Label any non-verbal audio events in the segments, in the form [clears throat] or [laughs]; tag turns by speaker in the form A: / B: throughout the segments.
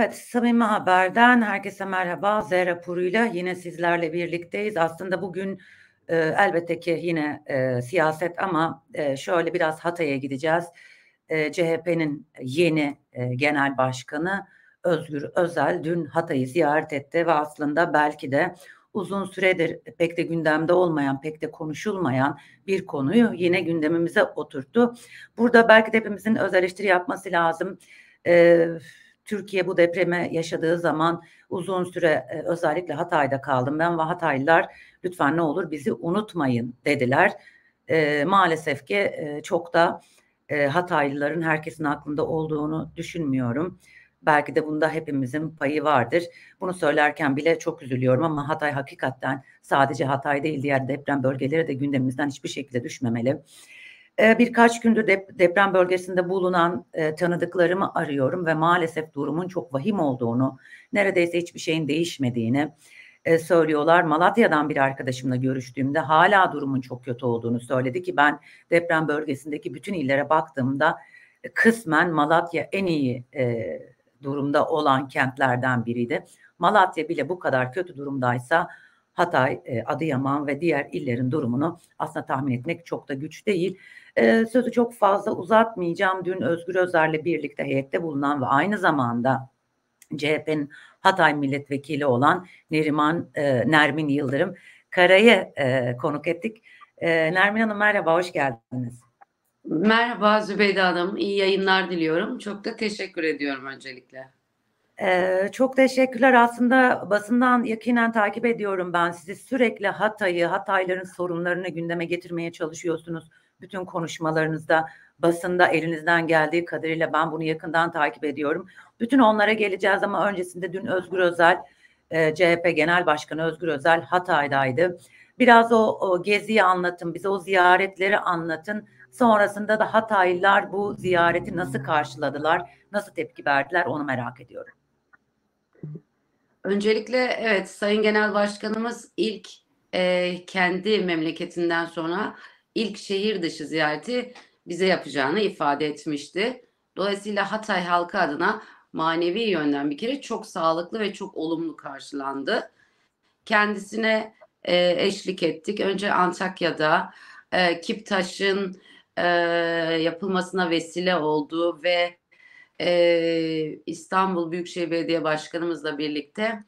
A: Evet, Samimi Haber'den herkese merhaba. Z raporuyla yine sizlerle birlikteyiz. Aslında bugün e, elbette ki yine e, siyaset ama e, şöyle biraz Hatay'a gideceğiz. E, CHP'nin yeni e, genel başkanı Özgür Özel dün Hatay'ı ziyaret etti ve aslında belki de uzun süredir pek de gündemde olmayan, pek de konuşulmayan bir konuyu yine gündemimize oturttu. Burada belki de hepimizin öz eleştiri yapması lazım. Ee, Türkiye bu depremi yaşadığı zaman uzun süre e, özellikle Hatay'da kaldım ben ve Hataylılar lütfen ne olur bizi unutmayın dediler. E, maalesef ki e, çok da e, Hataylıların herkesin aklında olduğunu düşünmüyorum. Belki de bunda hepimizin payı vardır. Bunu söylerken bile çok üzülüyorum ama Hatay hakikaten sadece Hatay değil diğer deprem bölgeleri de gündemimizden hiçbir şekilde düşmemeli. Ee, birkaç gündür deprem bölgesinde bulunan e, tanıdıklarımı arıyorum ve maalesef durumun çok vahim olduğunu, neredeyse hiçbir şeyin değişmediğini e, söylüyorlar. Malatya'dan bir arkadaşımla görüştüğümde hala durumun çok kötü olduğunu söyledi ki ben deprem bölgesindeki bütün illere baktığımda e, kısmen Malatya en iyi durumda olan kentlerden biriydi. Malatya bile bu kadar kötü durumdaysa Hatay, e, Adıyaman ve diğer illerin durumunu aslında tahmin etmek çok da güç değil. E, sözü çok fazla uzatmayacağım. Dün Özgür Özer'le birlikte heyette bulunan ve aynı zamanda CHP'nin Hatay milletvekili olan Neriman e, Nermin Yıldırım Kara'yı e, konuk ettik. Nermin Hanım merhaba, hoş geldiniz. Merhaba Zübeyde Hanım, iyi yayınlar diliyorum. Çok da teşekkür ediyorum öncelikle. Ee, çok teşekkürler. Aslında basından yakinen takip ediyorum ben sizi. Sürekli Hatay'ı, Hatayların sorunlarını gündeme getirmeye çalışıyorsunuz. Bütün konuşmalarınızda, basında elinizden geldiği kadarıyla ben bunu yakından takip ediyorum. Bütün onlara geleceğiz ama öncesinde dün Özgür Özel, e, CHP Genel Başkanı Özgür Özel Hatay'daydı. Biraz o, o geziyi anlatın, bize o ziyaretleri anlatın. Sonrasında da Hataylılar bu ziyareti nasıl karşıladılar, nasıl tepki verdiler onu merak ediyorum.
B: Öncelikle evet Sayın Genel Başkanımız ilk e, kendi memleketinden sonra ilk şehir dışı ziyareti bize yapacağını ifade etmişti. Dolayısıyla Hatay halkı adına manevi yönden bir kere çok sağlıklı ve çok olumlu karşılandı. Kendisine e, eşlik ettik. Önce Antakya'da e, Kiptaş'ın e, yapılmasına vesile oldu ve e, İstanbul Büyükşehir Belediye Başkanımızla birlikte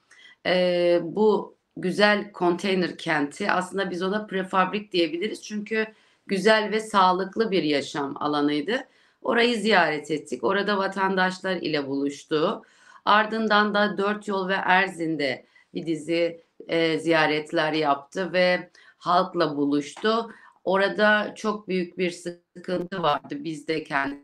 B: e, bu güzel konteyner kenti aslında biz ona prefabrik diyebiliriz çünkü güzel ve sağlıklı bir yaşam alanıydı. Orayı ziyaret ettik. Orada vatandaşlar ile buluştu. Ardından da Dört Yol ve Erzin'de bir dizi e, ziyaretler yaptı ve halkla buluştu. Orada çok büyük bir sıkıntı vardı. Biz de kendi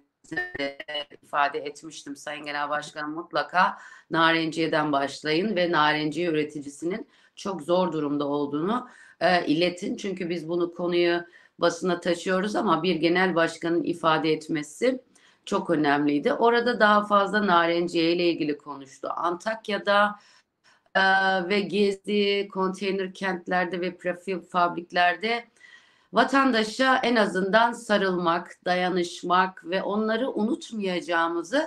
B: ifade etmiştim Sayın Genel Başkan mutlaka narenciyeden başlayın ve narenciye üreticisinin çok zor durumda olduğunu e, iletin. Çünkü biz bunu konuyu basına taşıyoruz ama bir genel başkanın ifade etmesi çok önemliydi. Orada daha fazla narenciye ile ilgili konuştu. Antakya'da e, ve gezdiği konteyner kentlerde ve prefab fabriklerde vatandaşa en azından sarılmak, dayanışmak ve onları unutmayacağımızı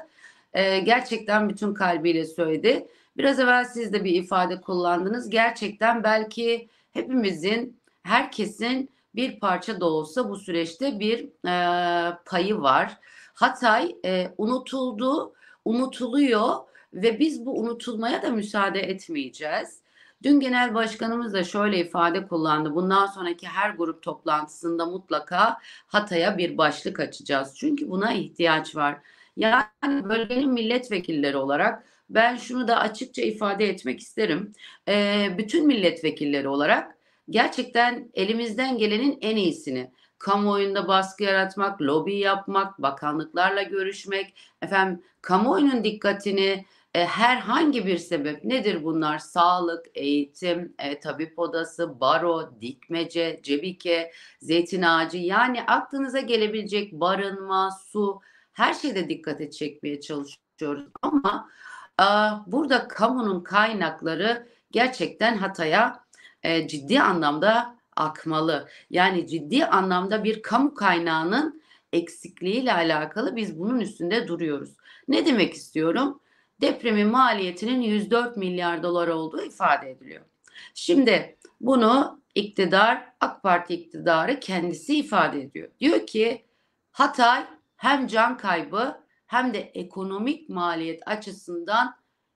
B: e, gerçekten bütün kalbiyle söyledi. Biraz evvel siz de bir ifade kullandınız. Gerçekten belki hepimizin, herkesin bir parça da olsa bu süreçte bir e, payı var. Hatay e, unutuldu, unutuluyor ve biz bu unutulmaya da müsaade etmeyeceğiz. Dün genel başkanımız da şöyle ifade kullandı. Bundan sonraki her grup toplantısında mutlaka Hatay'a bir başlık açacağız. Çünkü buna ihtiyaç var. Yani bölgenin milletvekilleri olarak ben şunu da açıkça ifade etmek isterim. E, bütün milletvekilleri olarak gerçekten elimizden gelenin en iyisini kamuoyunda baskı yaratmak, lobi yapmak, bakanlıklarla görüşmek, efendim kamuoyunun dikkatini e, herhangi bir sebep nedir bunlar? Sağlık, eğitim, e, tabip odası, baro, dikmece, cebike, zeytin ağacı yani aklınıza gelebilecek barınma, su her şeyde dikkate çekmeye çalışıyoruz ama e, burada kamunun kaynakları gerçekten Hatay'a e, ciddi anlamda akmalı. Yani ciddi anlamda bir kamu kaynağının eksikliğiyle alakalı biz bunun üstünde duruyoruz. Ne demek istiyorum? depremin maliyetinin 104 milyar dolar olduğu ifade ediliyor. Şimdi bunu iktidar AK Parti iktidarı kendisi ifade ediyor. Diyor ki Hatay hem can kaybı hem de ekonomik maliyet açısından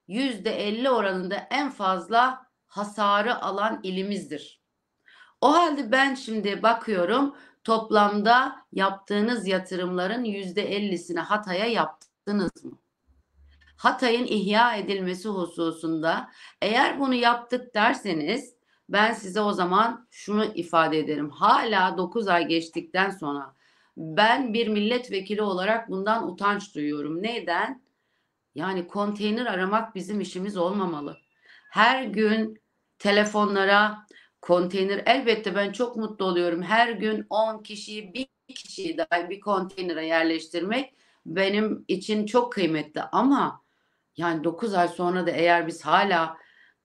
B: %50 oranında en fazla hasarı alan ilimizdir. O halde ben şimdi bakıyorum toplamda yaptığınız yatırımların %50'sini Hatay'a yaptınız mı? Hatay'ın ihya edilmesi hususunda eğer bunu yaptık derseniz ben size o zaman şunu ifade ederim. Hala 9 ay geçtikten sonra ben bir milletvekili olarak bundan utanç duyuyorum. Neden? Yani konteyner aramak bizim işimiz olmamalı. Her gün telefonlara konteyner elbette ben çok mutlu oluyorum. Her gün 10 kişiyi bir kişiyi dahi bir konteynere yerleştirmek benim için çok kıymetli ama yani 9 ay sonra da eğer biz hala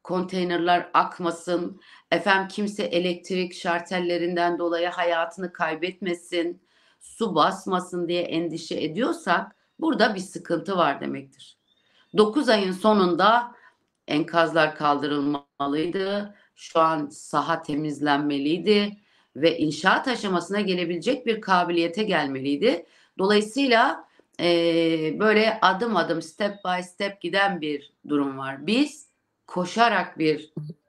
B: konteynerler akmasın, efem kimse elektrik şartellerinden dolayı hayatını kaybetmesin, su basmasın diye endişe ediyorsak burada bir sıkıntı var demektir. 9 ayın sonunda enkazlar kaldırılmalıydı. Şu an saha temizlenmeliydi ve inşaat aşamasına gelebilecek bir kabiliyete gelmeliydi. Dolayısıyla e, böyle adım adım step by step giden bir durum var. Biz koşarak bir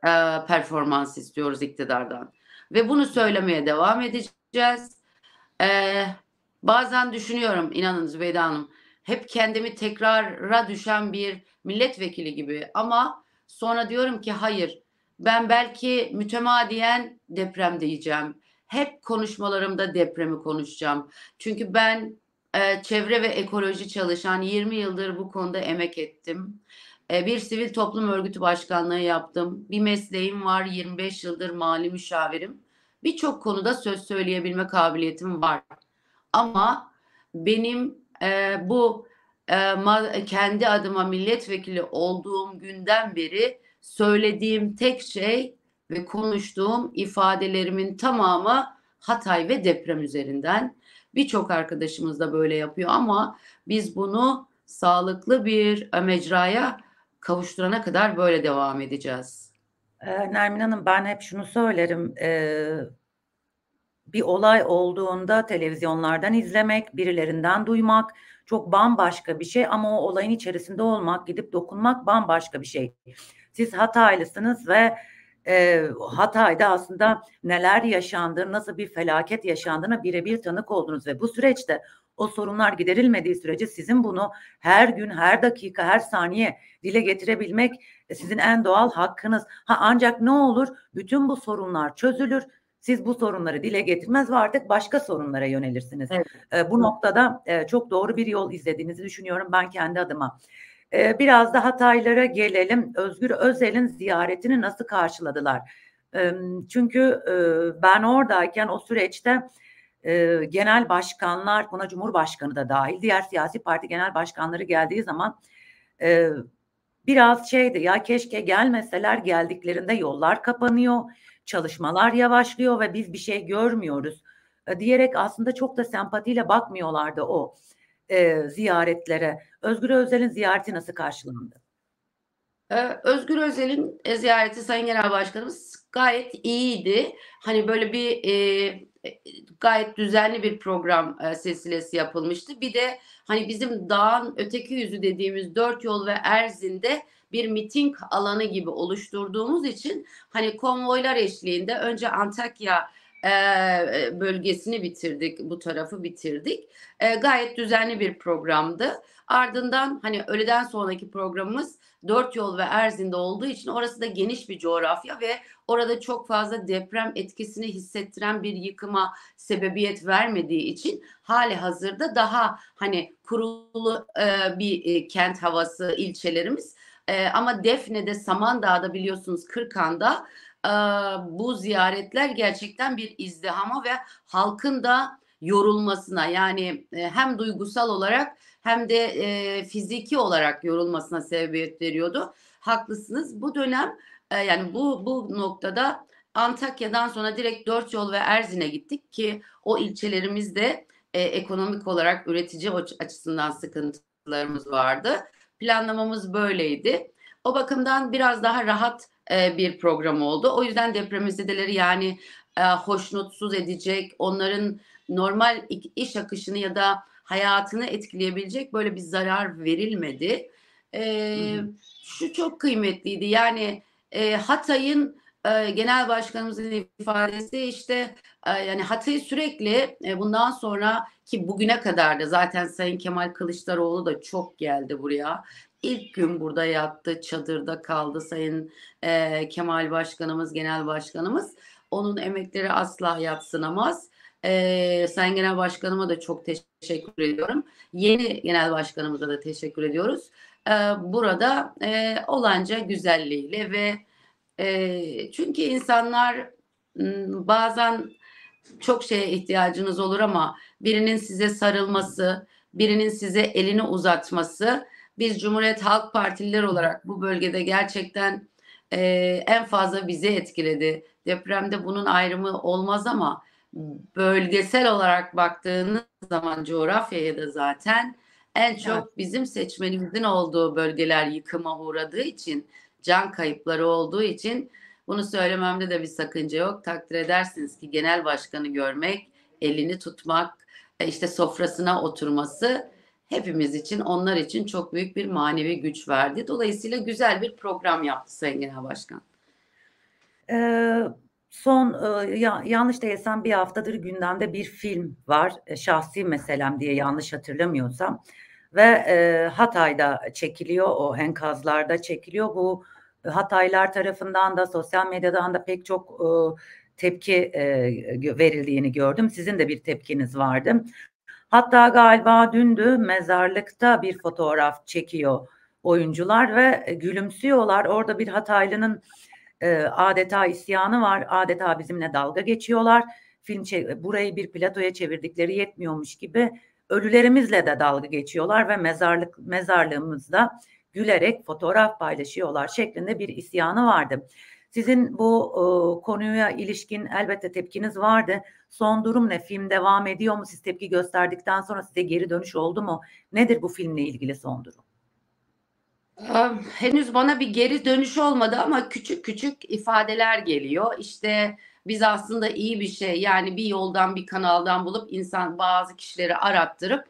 B: e, performans istiyoruz iktidardan ve bunu söylemeye devam edeceğiz. E, bazen düşünüyorum inanın Zübeyde Hanım hep kendimi tekrara düşen bir milletvekili gibi ama sonra diyorum ki hayır ben belki mütemadiyen deprem diyeceğim. Hep konuşmalarımda depremi konuşacağım. Çünkü ben çevre ve ekoloji çalışan 20 yıldır bu konuda emek ettim. bir sivil toplum örgütü başkanlığı yaptım. Bir mesleğim var 25 yıldır mali müşavirim. Birçok konuda söz söyleyebilme kabiliyetim var. Ama benim e, bu e, kendi adıma milletvekili olduğum günden beri söylediğim tek şey ve konuştuğum ifadelerimin tamamı Hatay ve deprem üzerinden. Birçok arkadaşımız da böyle yapıyor ama biz bunu sağlıklı bir mecraya kavuşturana kadar böyle devam
A: edeceğiz. Ee, Nermin Hanım ben hep şunu söylerim. Ee, bir olay olduğunda televizyonlardan izlemek, birilerinden duymak çok bambaşka bir şey ama o olayın içerisinde olmak, gidip dokunmak bambaşka bir şey. Siz Hataylısınız ve e, Hatay'da aslında neler yaşandığını, nasıl bir felaket yaşandığına birebir tanık oldunuz ve bu süreçte o sorunlar giderilmediği sürece sizin bunu her gün, her dakika, her saniye dile getirebilmek e, sizin en doğal hakkınız. Ha ancak ne olur? Bütün bu sorunlar çözülür. Siz bu sorunları dile getirmez ve artık başka sorunlara yönelirsiniz. Evet. E, bu noktada e, çok doğru bir yol izlediğinizi düşünüyorum ben kendi adıma. Ee, biraz da Hataylara gelelim. Özgür Özel'in ziyaretini nasıl karşıladılar? Ee, çünkü e, ben oradayken o süreçte e, genel başkanlar, buna Cumhurbaşkanı da dahil, diğer siyasi parti genel başkanları geldiği zaman e, biraz şeydi ya keşke gelmeseler geldiklerinde yollar kapanıyor, çalışmalar yavaşlıyor ve biz bir şey görmüyoruz e, diyerek aslında çok da sempatiyle bakmıyorlardı o e, ziyaretlere? Özgür Özel'in ziyareti nasıl karşılandı? Özgür Özel'in
B: e, ziyareti Sayın Genel Başkanımız gayet iyiydi. Hani böyle bir e, gayet düzenli bir program e, silsilesi yapılmıştı. Bir de hani bizim dağın öteki yüzü dediğimiz dört yol ve Erzin'de bir miting alanı gibi oluşturduğumuz için hani konvoylar eşliğinde önce Antakya e, bölgesini bitirdik, bu tarafı bitirdik. E, gayet düzenli bir programdı. Ardından hani öğleden sonraki programımız Dört Yol ve Erzin'de olduğu için orası da geniş bir coğrafya ve orada çok fazla deprem etkisini hissettiren bir yıkıma sebebiyet vermediği için hali hazırda daha hani kurulu e, bir e, kent havası ilçelerimiz. E, ama Defne'de, Samandağ'da biliyorsunuz Kırkan'da e, bu ziyaretler gerçekten bir izdihama ve halkın da yorulmasına yani e, hem duygusal olarak hem de e, fiziki olarak yorulmasına sebebiyet veriyordu. Haklısınız. Bu dönem e, yani bu bu noktada Antakya'dan sonra direkt dört yol ve Erzin'e gittik ki o ilçelerimizde e, ekonomik olarak üretici açısından sıkıntılarımız vardı. Planlamamız böyleydi. O bakımdan biraz daha rahat e, bir program oldu. O yüzden depremzedeleri yani e, hoşnutsuz edecek, onların normal iş akışını ya da hayatını etkileyebilecek böyle bir zarar verilmedi. E, Şu çok kıymetliydi yani e, Hatay'ın e, genel başkanımızın ifadesi işte e, yani Hatay'ı sürekli e, bundan sonra ki bugüne kadar da zaten Sayın Kemal Kılıçdaroğlu da çok geldi buraya. İlk gün burada yattı, çadırda kaldı Sayın e, Kemal Başkanımız, Genel Başkanımız. Onun emekleri asla yatsınamaz. E, Sayın Genel Başkanıma da çok teşekkür ediyorum. Yeni Genel Başkanımıza da teşekkür ediyoruz. E, burada e, olanca güzelliğiyle ve e, çünkü insanlar bazen çok şeye ihtiyacınız olur ama birinin size sarılması, birinin size elini uzatması biz Cumhuriyet Halk Partililer olarak bu bölgede gerçekten e, en fazla bizi etkiledi. Depremde bunun ayrımı olmaz ama Hmm. bölgesel olarak baktığınız zaman coğrafyaya da zaten en çok evet. bizim seçmenimizin olduğu bölgeler yıkıma uğradığı için can kayıpları olduğu için bunu söylememde de bir sakınca yok. Takdir edersiniz ki genel başkanı görmek, elini tutmak, e, işte sofrasına oturması hepimiz için, onlar için çok büyük bir manevi güç verdi. Dolayısıyla güzel bir program yaptı Sayın Genel Başkan.
A: Ee, Son e, yanlış değilsem bir haftadır gündemde bir film var. E, şahsi meselem diye yanlış hatırlamıyorsam. Ve e, Hatay'da çekiliyor, o enkazlarda çekiliyor. Bu e, Hataylar tarafından da sosyal medyadan da pek çok tepki verildiğini gördüm. Sizin de bir tepkiniz vardı. Hatta galiba dündü mezarlıkta bir fotoğraf çekiyor oyuncular ve gülümsüyorlar. Orada bir Hataylı'nın e, adeta isyanı var. Adeta bizimle dalga geçiyorlar. Film burayı bir platoya çevirdikleri yetmiyormuş gibi ölülerimizle de dalga geçiyorlar ve mezarlık mezarlığımızda gülerek fotoğraf paylaşıyorlar şeklinde bir isyanı vardı. Sizin bu e, konuya ilişkin elbette tepkiniz vardı. Son durum ne? Film devam ediyor mu? Siz tepki gösterdikten sonra size geri dönüş oldu mu? Nedir bu filmle ilgili son durum? henüz bana bir geri dönüş olmadı ama küçük
B: küçük ifadeler geliyor. İşte biz aslında iyi bir şey yani bir yoldan bir kanaldan bulup insan bazı kişileri arattırıp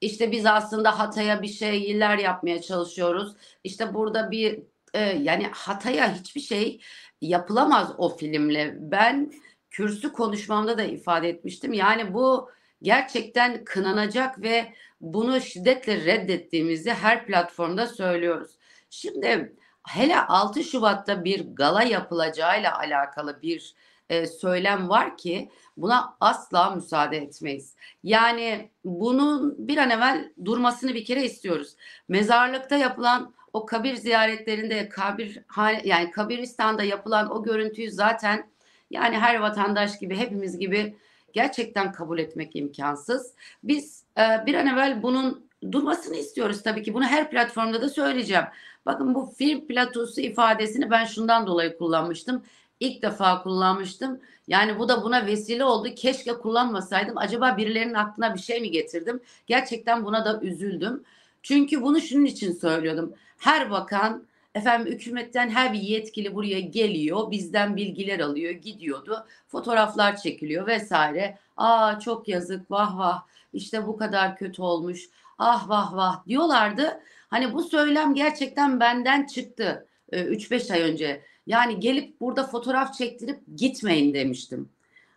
B: işte biz aslında Hatay'a bir şeyler yapmaya çalışıyoruz. İşte burada bir e, yani Hatay'a hiçbir şey yapılamaz o filmle. Ben kürsü konuşmamda da ifade etmiştim. Yani bu gerçekten kınanacak ve bunu şiddetle reddettiğimizi her platformda söylüyoruz. Şimdi hele 6 Şubat'ta bir gala yapılacağıyla alakalı bir e, söylem var ki buna asla müsaade etmeyiz. Yani bunun bir an evvel durmasını bir kere istiyoruz. Mezarlıkta yapılan o kabir ziyaretlerinde kabir yani kabiristan'da yapılan o görüntüyü zaten yani her vatandaş gibi hepimiz gibi gerçekten kabul etmek imkansız. Biz e, bir an evvel bunun durmasını istiyoruz tabii ki. Bunu her platformda da söyleyeceğim. Bakın bu film platosu ifadesini ben şundan dolayı kullanmıştım. İlk defa kullanmıştım. Yani bu da buna vesile oldu. Keşke kullanmasaydım. Acaba birilerinin aklına bir şey mi getirdim? Gerçekten buna da üzüldüm. Çünkü bunu şunun için söylüyordum. Her bakan Efendim hükümetten her bir yetkili buraya geliyor, bizden bilgiler alıyor, gidiyordu. Fotoğraflar çekiliyor vesaire. Aa çok yazık, vah vah. işte bu kadar kötü olmuş. Ah vah vah diyorlardı. Hani bu söylem gerçekten benden çıktı 3-5 e, ay önce. Yani gelip burada fotoğraf çektirip gitmeyin demiştim.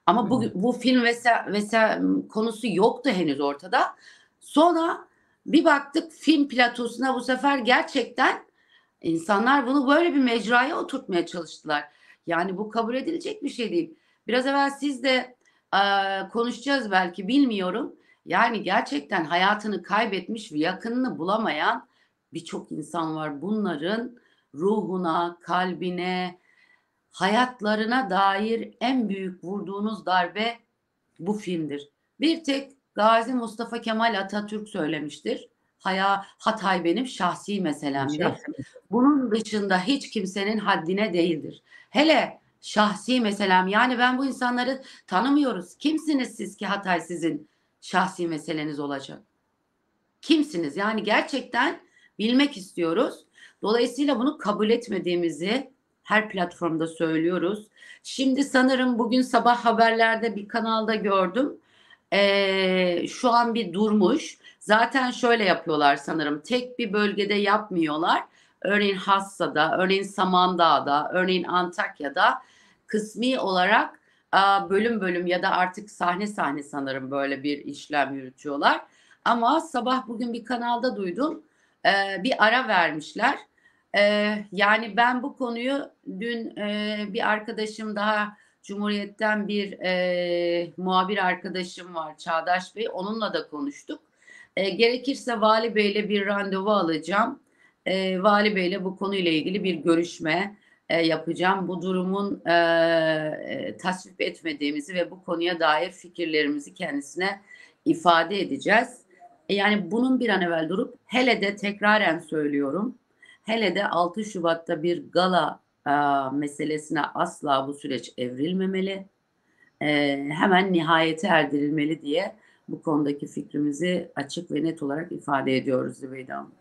B: Ama bu, bu film vesa, vesa konusu yoktu henüz ortada. Sonra bir baktık film platosuna bu sefer gerçekten İnsanlar bunu böyle bir mecraya oturtmaya çalıştılar. Yani bu kabul edilecek bir şey değil. Biraz evvel siz de e, konuşacağız belki bilmiyorum. Yani gerçekten hayatını kaybetmiş ve yakınını bulamayan birçok insan var. Bunların ruhuna, kalbine, hayatlarına dair en büyük vurduğunuz darbe bu filmdir. Bir tek Gazi Mustafa Kemal Atatürk söylemiştir. Haya, Hatay benim şahsi meselemdir. Bunun dışında hiç kimsenin haddine değildir. Hele şahsi meselem yani ben bu insanları tanımıyoruz. Kimsiniz siz ki Hatay sizin şahsi meseleniz olacak? Kimsiniz? Yani gerçekten bilmek istiyoruz. Dolayısıyla bunu kabul etmediğimizi her platformda söylüyoruz. Şimdi sanırım bugün sabah haberlerde bir kanalda gördüm. Ee, şu an bir durmuş. Zaten şöyle yapıyorlar sanırım. Tek bir bölgede yapmıyorlar. Örneğin Hassa'da, örneğin Samandağ'da, örneğin Antakya'da kısmi olarak bölüm bölüm ya da artık sahne sahne sanırım böyle bir işlem yürütüyorlar. Ama sabah bugün bir kanalda duydum e, bir ara vermişler. E, yani ben bu konuyu dün e, bir arkadaşım daha Cumhuriyet'ten bir muhabir arkadaşım var Çağdaş Bey onunla da konuştuk. E, gerekirse Vali Bey'le bir randevu alacağım. E, Vali Bey'le bu konuyla ilgili bir görüşme e, yapacağım. Bu durumun e, e, tasvip etmediğimizi ve bu konuya dair fikirlerimizi kendisine ifade edeceğiz. E, yani bunun bir an evvel durup hele de tekraren söylüyorum. Hele de 6 Şubat'ta bir gala e, meselesine asla bu süreç evrilmemeli. E, hemen nihayete erdirilmeli diye bu konudaki fikrimizi açık ve net olarak ifade ediyoruz Zübeyde
A: Hanım.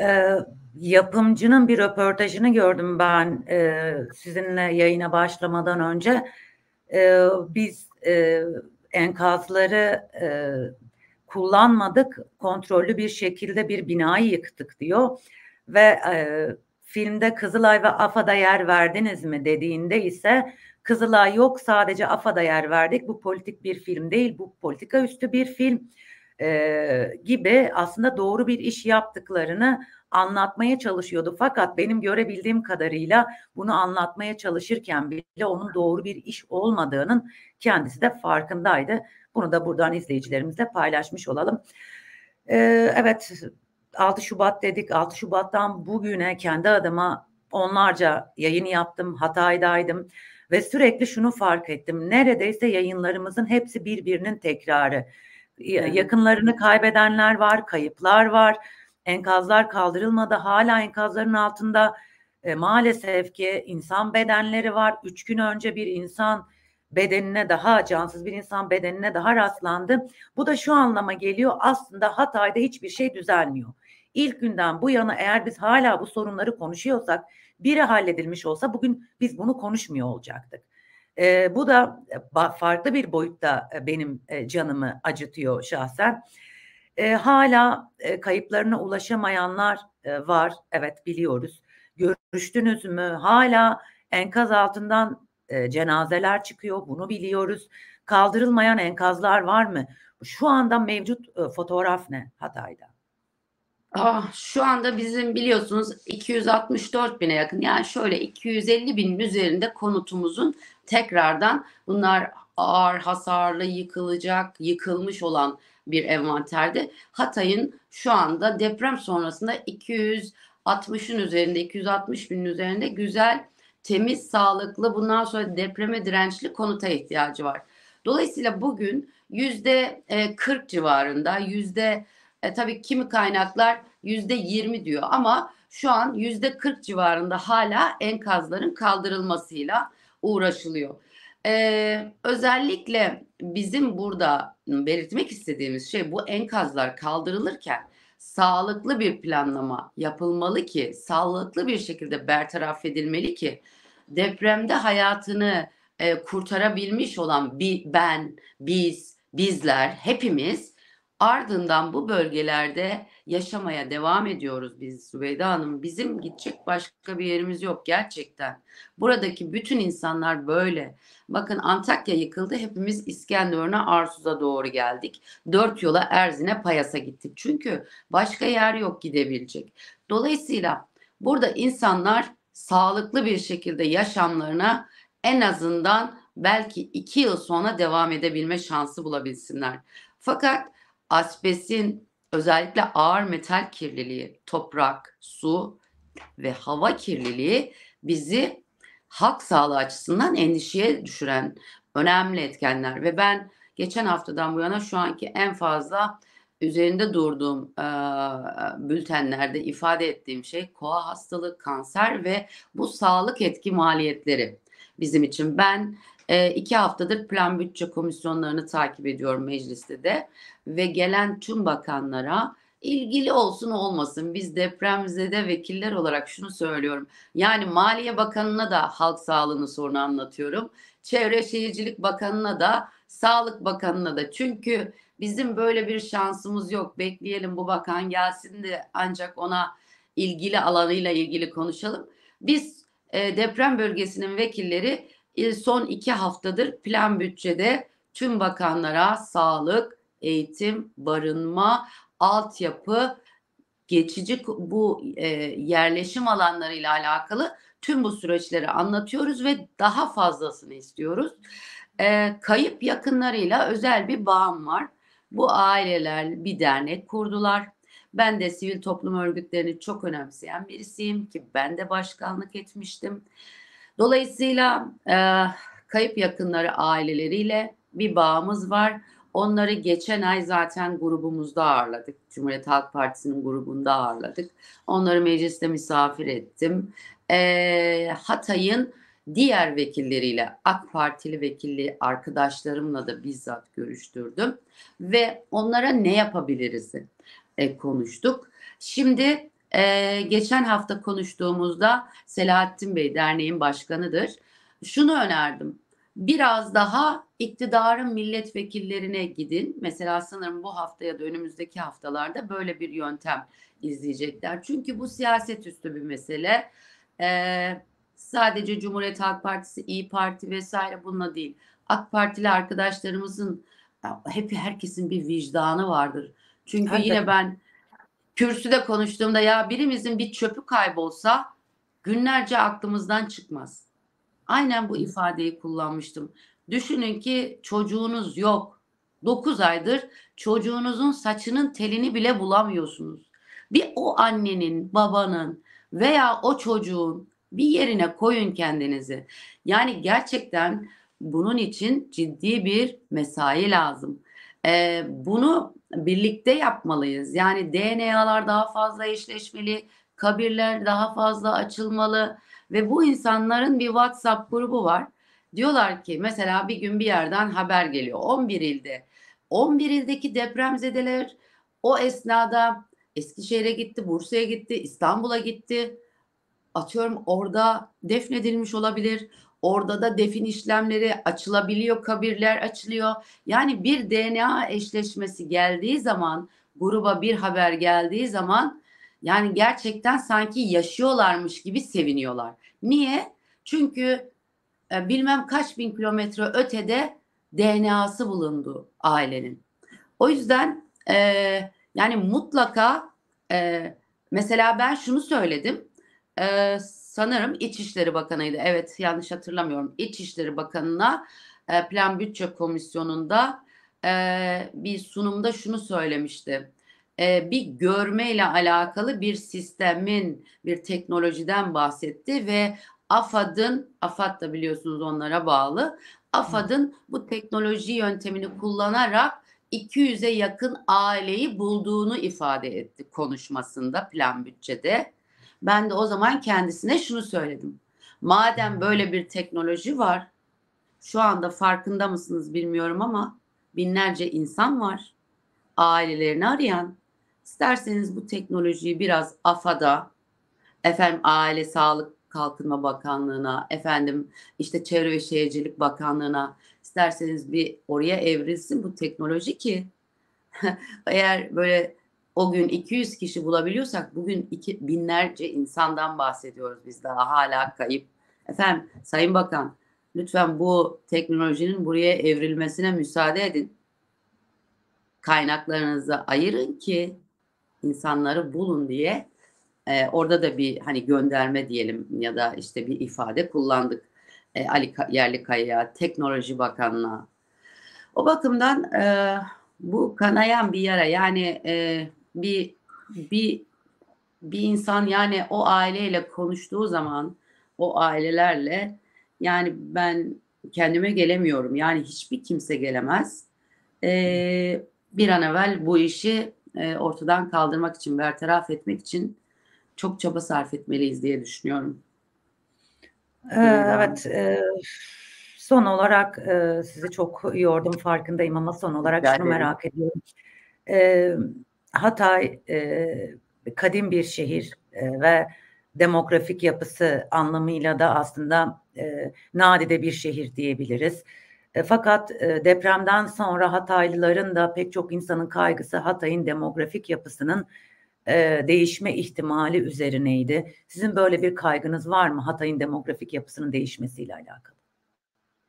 A: Ee, yapımcının bir röportajını gördüm ben e, sizinle yayına başlamadan önce. E, biz e, enkazları e, kullanmadık, kontrollü bir şekilde bir binayı yıktık diyor. Ve e, filmde Kızılay ve AFAD'a yer verdiniz mi dediğinde ise Kızıl'a yok sadece AFA'da yer verdik. Bu politik bir film değil, bu politika üstü bir film e, gibi aslında doğru bir iş yaptıklarını anlatmaya çalışıyordu. Fakat benim görebildiğim kadarıyla bunu anlatmaya çalışırken bile onun doğru bir iş olmadığının kendisi de farkındaydı. Bunu da buradan izleyicilerimizle paylaşmış olalım.
B: Ee, evet
A: 6 Şubat dedik. 6 Şubat'tan bugüne kendi adıma onlarca yayın yaptım. Hatay'daydım ve sürekli şunu fark ettim. Neredeyse yayınlarımızın hepsi birbirinin tekrarı. Yakınlarını kaybedenler var, kayıplar var. Enkazlar kaldırılmadı. Hala enkazların altında e, maalesef ki insan bedenleri var. Üç gün önce bir insan bedenine daha cansız bir insan bedenine daha rastlandı. Bu da şu anlama geliyor aslında Hatay'da hiçbir şey düzelmiyor. İlk günden bu yana eğer biz hala bu sorunları konuşuyorsak biri halledilmiş olsa bugün biz bunu konuşmuyor olacaktık. E, bu da farklı bir boyutta e, benim e, canımı acıtıyor şahsen. E, hala e, kayıplarına ulaşamayanlar e, var. Evet biliyoruz. Görüştünüz mü? Hala enkaz altından e, cenazeler çıkıyor. Bunu biliyoruz. Kaldırılmayan enkazlar var mı? Şu anda mevcut e, fotoğraf ne Hatay'da? Ah,
B: şu anda bizim biliyorsunuz 264 bine yakın yani şöyle 250 binin üzerinde konutumuzun tekrardan bunlar ağır hasarlı yıkılacak yıkılmış olan bir envanterde Hatay'ın şu anda deprem sonrasında 260'ın üzerinde 260 binin üzerinde güzel temiz sağlıklı bundan sonra depreme dirençli konuta ihtiyacı var. Dolayısıyla bugün yüzde 40 e, civarında yüzde e, tabii kimi kaynaklar yüzde yirmi diyor ama şu an yüzde kırk civarında hala enkazların kaldırılmasıyla uğraşılıyor. Ee, özellikle bizim burada belirtmek istediğimiz şey bu enkazlar kaldırılırken sağlıklı bir planlama yapılmalı ki sağlıklı bir şekilde bertaraf edilmeli ki depremde hayatını e, kurtarabilmiş olan bi, ben, biz, bizler hepimiz Ardından bu bölgelerde yaşamaya devam ediyoruz biz Zübeyde Hanım. Bizim gidecek başka bir yerimiz yok gerçekten. Buradaki bütün insanlar böyle. Bakın Antakya yıkıldı. Hepimiz İskenderun'a, Arsuz'a doğru geldik. Dört yola Erzin'e, Payas'a gittik. Çünkü başka yer yok gidebilecek. Dolayısıyla burada insanlar sağlıklı bir şekilde yaşamlarına en azından belki iki yıl sonra devam edebilme şansı bulabilsinler. Fakat Asbestin özellikle ağır metal kirliliği, toprak, su ve hava kirliliği bizi halk sağlığı açısından endişeye düşüren önemli etkenler ve ben geçen haftadan bu yana şu anki en fazla üzerinde durduğum e, bültenlerde ifade ettiğim şey koa hastalık, kanser ve bu sağlık etki maliyetleri bizim için. Ben e, iki haftadır plan bütçe komisyonlarını takip ediyorum mecliste de ve gelen tüm bakanlara ilgili olsun olmasın biz depremize de vekiller olarak şunu söylüyorum. Yani Maliye Bakanı'na da halk sağlığını sorunu anlatıyorum. Çevre Şehircilik Bakanı'na da Sağlık Bakanı'na da çünkü bizim böyle bir şansımız yok. Bekleyelim bu bakan gelsin de ancak ona ilgili alanıyla ilgili konuşalım. Biz e, deprem bölgesinin vekilleri e, son iki haftadır plan bütçede tüm bakanlara sağlık, eğitim, barınma, altyapı, geçici bu e, yerleşim alanlarıyla alakalı tüm bu süreçleri anlatıyoruz ve daha fazlasını istiyoruz. E, kayıp yakınlarıyla özel bir bağım var. Bu aileler bir dernek kurdular. Ben de sivil toplum örgütlerini çok önemseyen birisiyim ki ben de başkanlık etmiştim. Dolayısıyla e, kayıp yakınları aileleriyle bir bağımız var. Onları geçen ay zaten grubumuzda ağırladık. Cumhuriyet Halk Partisi'nin grubunda ağırladık. Onları mecliste misafir ettim. E, Hatay'ın diğer vekilleriyle AK Partili vekilli arkadaşlarımla da bizzat görüştürdüm ve onlara ne yapabiliriz e, konuştuk. Şimdi ee, geçen hafta konuştuğumuzda Selahattin Bey derneğin başkanıdır. Şunu önerdim. Biraz daha iktidarın milletvekillerine gidin. Mesela sanırım bu hafta ya da önümüzdeki haftalarda böyle bir yöntem izleyecekler. Çünkü bu siyaset üstü bir mesele. Ee, sadece Cumhuriyet Halk Partisi, İyi Parti vesaire bununla değil. AK Partili arkadaşlarımızın hep herkesin bir vicdanı vardır. Çünkü Her yine ben kürsüde konuştuğumda ya birimizin bir çöpü kaybolsa günlerce aklımızdan çıkmaz. Aynen bu ifadeyi kullanmıştım. Düşünün ki çocuğunuz yok. 9 aydır çocuğunuzun saçının telini bile bulamıyorsunuz. Bir o annenin, babanın veya o çocuğun bir yerine koyun kendinizi. Yani gerçekten bunun için ciddi bir mesai lazım. Ee, bunu birlikte yapmalıyız. Yani DNA'lar daha fazla eşleşmeli, kabirler daha fazla açılmalı ve bu insanların bir WhatsApp grubu var. Diyorlar ki mesela bir gün bir yerden haber geliyor 11 ilde. 11 ildeki depremzedeler o esnada Eskişehir'e gitti, Bursa'ya gitti, İstanbul'a gitti. Atıyorum orada defnedilmiş olabilir. Orada da defin işlemleri açılabiliyor, kabirler açılıyor. Yani bir DNA eşleşmesi geldiği zaman, gruba bir haber geldiği zaman yani gerçekten sanki yaşıyorlarmış gibi seviniyorlar. Niye? Çünkü e, bilmem kaç bin kilometre ötede DNA'sı bulundu ailenin. O yüzden e, yani mutlaka e, mesela ben şunu söyledim. E, sanırım İçişleri Bakanı'ydı. Evet yanlış hatırlamıyorum. İçişleri Bakanı'na e, Plan Bütçe Komisyonu'nda e, bir sunumda şunu söylemişti. E, bir görmeyle alakalı bir sistemin, bir teknolojiden bahsetti ve AFAD'ın, AFAD da biliyorsunuz onlara bağlı, AFAD'ın bu teknoloji yöntemini kullanarak 200'e yakın aileyi bulduğunu ifade etti konuşmasında plan bütçede. Ben de o zaman kendisine şunu söyledim. Madem böyle bir teknoloji var, şu anda farkında mısınız bilmiyorum ama binlerce insan var. Ailelerini arayan. İsterseniz bu teknolojiyi biraz AFA'da, efendim Aile Sağlık Kalkınma Bakanlığı'na, efendim işte Çevre ve Şehircilik Bakanlığı'na isterseniz bir oraya evrilsin bu teknoloji ki [laughs] eğer böyle o gün 200 kişi bulabiliyorsak bugün iki, binlerce insandan bahsediyoruz biz daha hala kayıp. Efendim Sayın Bakan lütfen bu teknolojinin buraya evrilmesine müsaade edin. Kaynaklarınızı ayırın ki insanları bulun diye e, orada da bir hani gönderme diyelim ya da işte bir ifade kullandık. E, Ali Yerlikaya, Teknoloji Bakanlığı. O bakımdan e, bu kanayan bir yara yani e, bir bir bir insan yani o aileyle konuştuğu zaman o ailelerle yani ben kendime gelemiyorum. Yani hiçbir kimse gelemez. Ee, bir an evvel bu işi e, ortadan kaldırmak için, bertaraf etmek için
A: çok çaba sarf etmeliyiz diye düşünüyorum. Ee, ee evet. E, son olarak e, sizi çok yordum farkındayım ama son olarak yani, şunu merak ediyorum. Evet Hatay e, kadim bir şehir e, ve demografik yapısı anlamıyla da aslında e, nadide bir şehir diyebiliriz. E, fakat e, depremden sonra Hataylıların da pek çok insanın kaygısı Hatay'ın demografik yapısının e, değişme ihtimali üzerineydi. Sizin böyle bir kaygınız var mı Hatay'ın demografik yapısının değişmesiyle alakalı?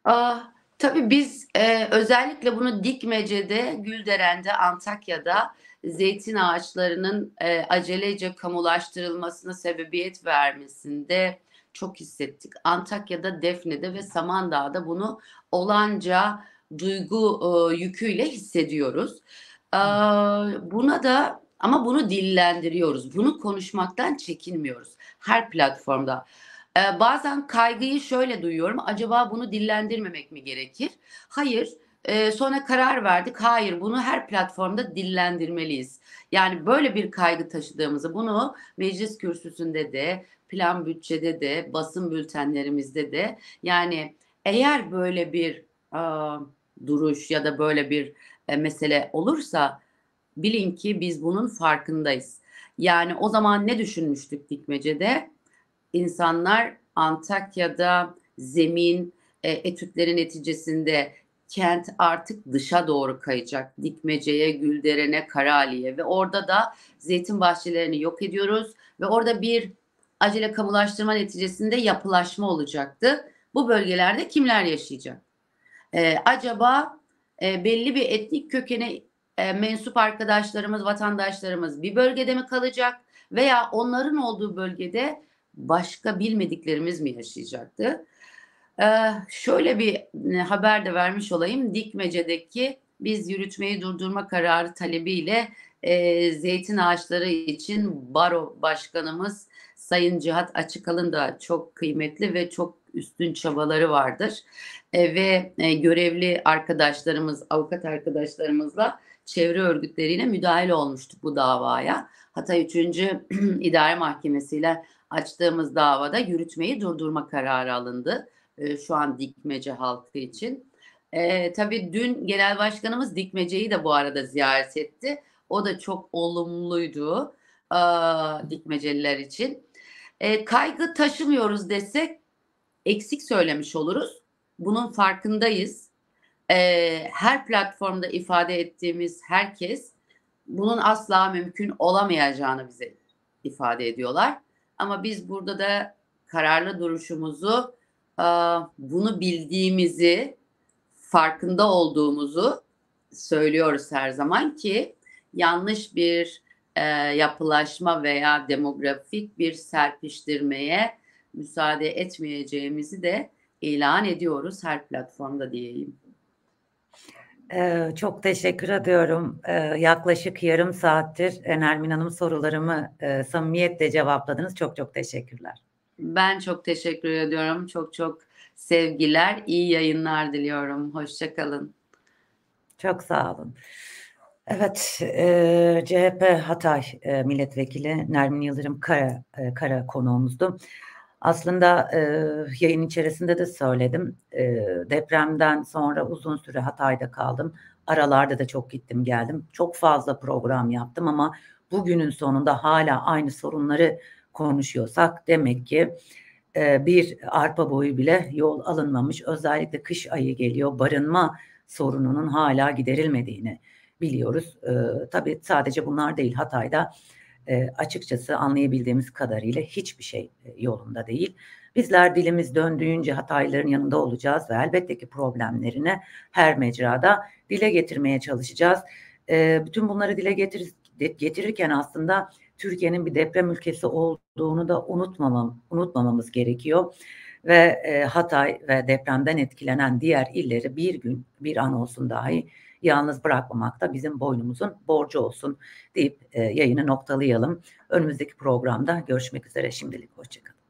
B: Aa, ah, tabii biz e, özellikle bunu Dikmece'de, Gülderen'de, Antakya'da zeytin ağaçlarının e, acelece kamulaştırılmasına sebebiyet vermesinde çok hissettik. Antakya'da, Defne'de ve Samandağ'da bunu olanca duygu e, yüküyle hissediyoruz. E, buna da ama bunu dillendiriyoruz. Bunu konuşmaktan çekinmiyoruz her platformda. Ee, bazen kaygıyı şöyle duyuyorum. Acaba bunu dillendirmemek mi gerekir? Hayır. Hayır ee, sonra karar verdik. Hayır bunu her platformda dillendirmeliyiz. Yani böyle bir kaygı taşıdığımızı bunu meclis kürsüsünde de plan bütçede de basın bültenlerimizde de yani eğer böyle bir e, duruş ya da böyle bir e, mesele olursa bilin ki biz bunun farkındayız. Yani o zaman ne düşünmüştük Dikmece'de? İnsanlar Antakya'da zemin e, etütleri neticesinde kent artık dışa doğru kayacak. Dikmece'ye, Gülderen'e, Karali'ye ve orada da zeytin bahçelerini yok ediyoruz ve orada bir acele kamulaştırma neticesinde yapılaşma olacaktı. Bu bölgelerde kimler yaşayacak? Ee, acaba e, belli bir etnik kökene e, mensup arkadaşlarımız, vatandaşlarımız bir bölgede mi kalacak veya onların olduğu bölgede başka bilmediklerimiz mi yaşayacaktı? Ee, şöyle bir e, haber de vermiş olayım. Dikmece'deki biz yürütmeyi durdurma kararı talebiyle e, zeytin ağaçları için baro başkanımız Sayın Cihat Açıkal'ın da çok kıymetli ve çok üstün çabaları vardır. E, ve e, görevli arkadaşlarımız, avukat arkadaşlarımızla çevre örgütleriyle müdahil olmuştuk bu davaya. Hatay 3. [clears throat] İdare Mahkemesi ile açtığımız davada yürütmeyi durdurma kararı alındı. E, şu an dikmece halkı için. E, tabii dün genel başkanımız dikmeceyi de bu arada ziyaret etti. O da çok olumluydu e, dikmeceliler için. E, kaygı taşımıyoruz desek eksik söylemiş oluruz. Bunun farkındayız. E, her platformda ifade ettiğimiz herkes bunun asla mümkün olamayacağını bize ifade ediyorlar. Ama biz burada da kararlı duruşumuzu ee, bunu bildiğimizi, farkında olduğumuzu söylüyoruz her zaman ki yanlış bir e, yapılaşma veya demografik bir serpiştirmeye müsaade etmeyeceğimizi de
A: ilan ediyoruz her platformda diyeyim. Ee, çok teşekkür ediyorum. Ee, yaklaşık yarım saattir Enermin Hanım sorularımı e, samimiyetle cevapladınız. Çok çok teşekkürler.
B: Ben çok teşekkür ediyorum. Çok çok sevgiler, iyi yayınlar diliyorum. Hoşçakalın. Çok sağ olun.
A: Evet, e, CHP Hatay e, Milletvekili Nermin Yıldırım Kara, e, Kara konuğumuzdu. Aslında e, yayın içerisinde de söyledim. E, depremden sonra uzun süre Hatay'da kaldım. Aralarda da çok gittim geldim. Çok fazla program yaptım ama bugünün sonunda hala aynı sorunları konuşuyorsak demek ki e, bir arpa boyu bile yol alınmamış. Özellikle kış ayı geliyor. Barınma sorununun hala giderilmediğini biliyoruz. E, tabii sadece bunlar değil Hatay'da e, açıkçası anlayabildiğimiz kadarıyla hiçbir şey e, yolunda değil. Bizler dilimiz döndüğünce Hataylıların yanında olacağız ve elbette ki problemlerini her mecrada dile getirmeye çalışacağız. E, bütün bunları dile getir, getirirken aslında Türkiye'nin bir deprem ülkesi olduğunu da unutmamam, unutmamamız gerekiyor. Ve e, Hatay ve depremden etkilenen diğer illeri bir gün bir an olsun dahi yalnız bırakmamak da bizim boynumuzun borcu olsun deyip e, yayını noktalayalım. Önümüzdeki programda görüşmek üzere şimdilik hoşçakalın.